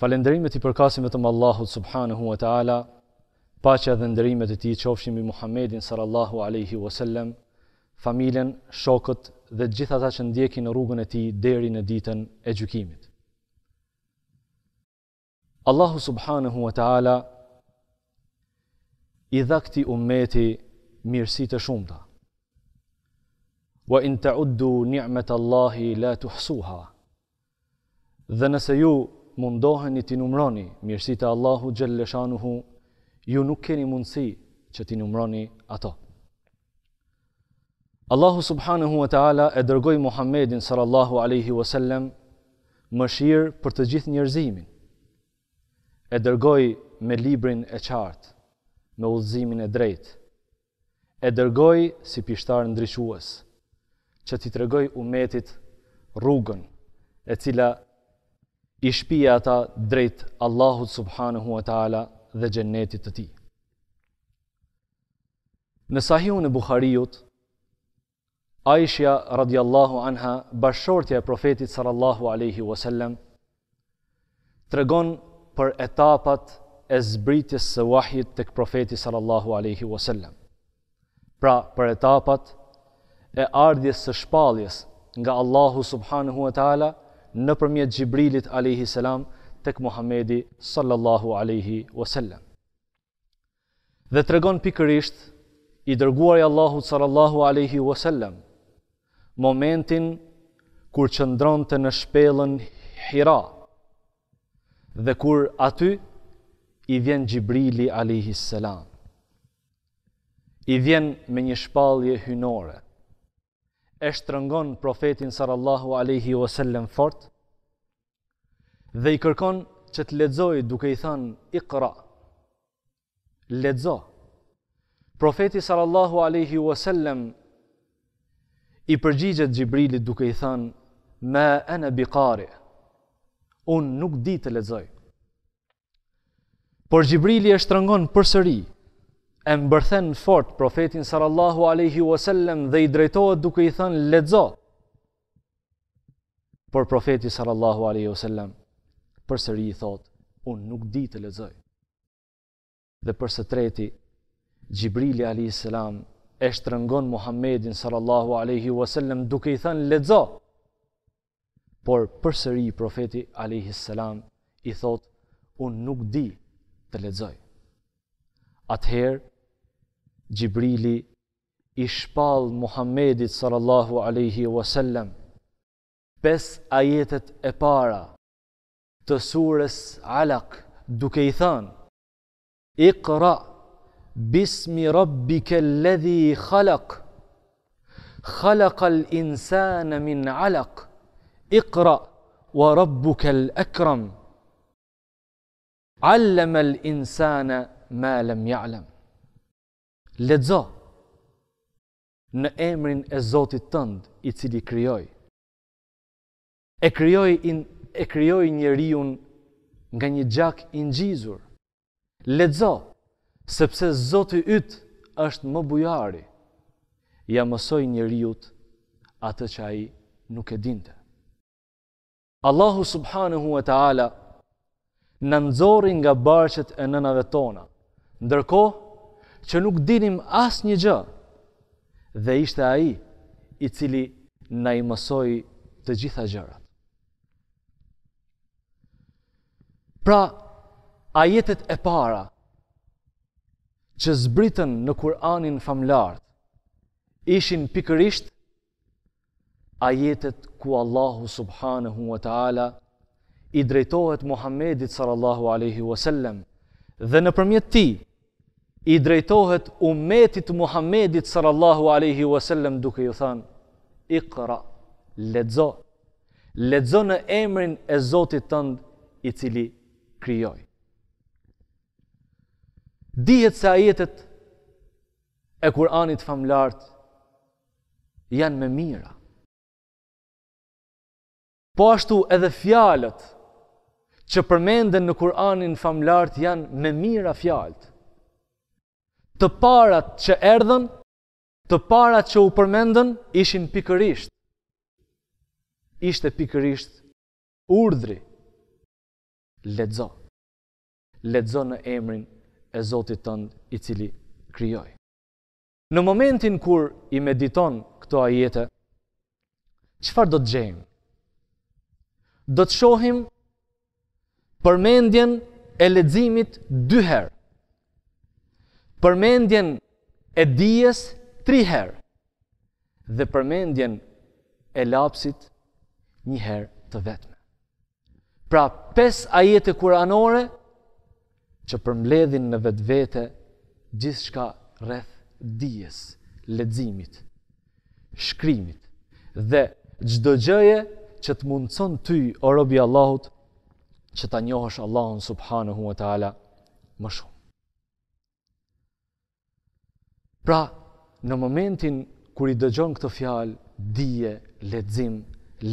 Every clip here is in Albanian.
Falendrimet i përkasim vetëm Allahut subhanahu wa taala, paqja dhe nderimet e tij qofshin mbi Muhamedit sallallahu alaihi wasallam, familjen, shokët dhe gjitha ta ata që ndjekin rrugën e tij deri në ditën e gjykimit. Allahu subhanahu wa taala i dha ummeti mirësi të shumta. Wa in uddu ni'mat Allahi la tuhsuha. Dhe nëse ju mundohen i ti numroni mirësi të Allahu Gjelleshanuhu, ju nuk keni mundësi që ti numroni ato. Allahu Subhanahu wa Ta'ala e dërgoj Muhammedin sallallahu aleyhi wa sallam më shirë për të gjithë njerëzimin. E dërgoj me librin e qartë, me udhëzimin e drejtë. E dërgoj si pishtar ndryshuës, që ti të regoj umetit rrugën, e cila i shpia ata drejt Allahut subhanahu wa taala dhe xhennetit të tij. Në Sahihun e Buhariut, Aisha radhiyallahu anha, bashortja e profetit sallallahu alaihi wasallam, tregon për etapat e zbritjes së wahjit tek profeti sallallahu alaihi wasallam. Pra, për etapat e ardhjes së shpalljes nga Allahu subhanahu wa taala, në përmjet Gjibrilit a.s. të tek Muhamedi sallallahu aleyhi wasallam. Dhe të regon pikërisht i dërguar i Allahu sallallahu aleyhi wasallam momentin kur qëndron të në shpelën hira dhe kur aty i vjen Gjibrili a.s. i vjen me një shpalje hynore e shtrëngon profetin sallallahu alaihi wasallam fort dhe i kërkon që të lexojë duke i thënë icra lexo profeti sallallahu alaihi wasallam i përgjigjet xhibrilit duke i thënë ma ana biqari' un nuk di të lexoj por xhibrili e shtrëngon përsëri e mbërthen fort profetin sallallahu alaihi wasallam dhe i drejtohet duke i thënë lexo. Por profeti sallallahu alaihi wasallam përsëri i thotë, unë nuk di të lexoj. Dhe për së treti, Xhibrili alaihi salam e shtrëngon Muhammedin sallallahu alaihi wasallam duke i thënë lexo. Por përsëri profeti alaihi i thotë, unë nuk di të lexoj. Atëherë Gjibrili i shpal Muhammedit sallallahu alaihi wasallam pes ajetet e para të surës alak duke i than Iqra bismi rabbikal ladhi khalaq khalaqal insana min alaq Iqra wa rabbukal akram 'allama al insana ma lam ya'lam Ledzo në emrin e Zotit tëndë i cili kryoj. E kryoj, in, e kryoj njeriun nga një gjak i njizur. Ledzo, sepse Zotit ytë është më bujari, ja mësoj njeriut atë që aji nuk e dinte. Allahu subhanahu wa ta'ala në nëzori nga barqet e nënave tona, ndërkohë që nuk dinim asë një gjë, dhe ishte aji i cili na i mësoj të gjitha gjërat. Pra, ajetet e para, që zbritën në Kur'anin famlart, ishin pikërisht ajetet ku Allahu subhanahu wa ta'ala i drejtohet Muhammedit sallallahu alaihi wasallam dhe nëpërmjet tij i drejtohet umetit Muhammedit sallallahu alaihi wasallam duke ju thënë iqra lexo lexo në emrin e Zotit tënd i cili krijoi dihet se ajetet e Kur'anit famlart janë më mira po ashtu edhe fjalët që përmenden në Kur'anin famlart janë më mira fjalët të parat që erdhen, të parat që u përmendën, ishin pikërisht. Ishte pikërisht urdri. Ledzo. Ledzo në emrin e Zotit tëndë i cili kryoj. Në momentin kur i mediton këto ajete, qëfar do të gjejmë? Do të shohim përmendjen e ledzimit dyherë përmendjen e dijes tri herë dhe përmendjen e lapsit një herë të vetme. Pra, pes ajete kuranore që përmledhin në vetë vete gjithë shka rreth dijes, ledzimit, shkrimit dhe gjdo gjëje që të mundëson ty, o robja Allahut, që ta njohësh Allahun subhanahu wa ta'ala më shumë. Pra, në momentin kur i dëgjon këtë fjalë, dije, lexim,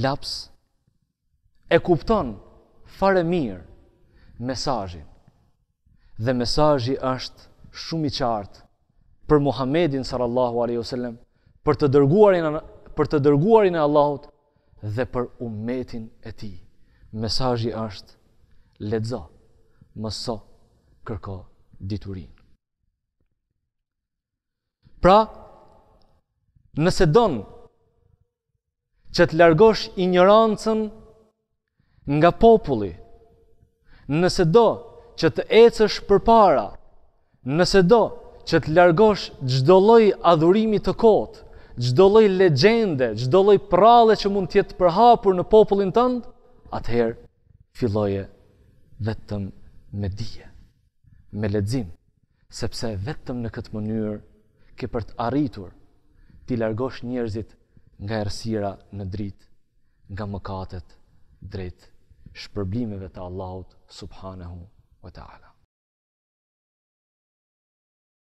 laps, e kupton fare mirë mesajin. Dhe mesajin është shumë i qartë për Muhammedin sallallahu alaihi wasallam, për të dërguarin për të dërguarin e Allahut dhe për umetin e tij. Mesazhi është lexo, mëso, kërko diturin. Pra, nëse donë që të largosh ignorancën nga populli, nëse do që të ecësh për para, nëse do që të largosh gjdo loj adhurimi të kotë, gjdo loj legjende, gjdo loj prale që mund tjetë përhapur në popullin tëndë, atëherë filloje vetëm me dije, me ledzim, sepse vetëm në këtë mënyrë ke për të arritur ti largosh njerëzit nga errësira në dritë, nga mëkatet drejt shpërblimeve të Allahut subhanahu wa taala.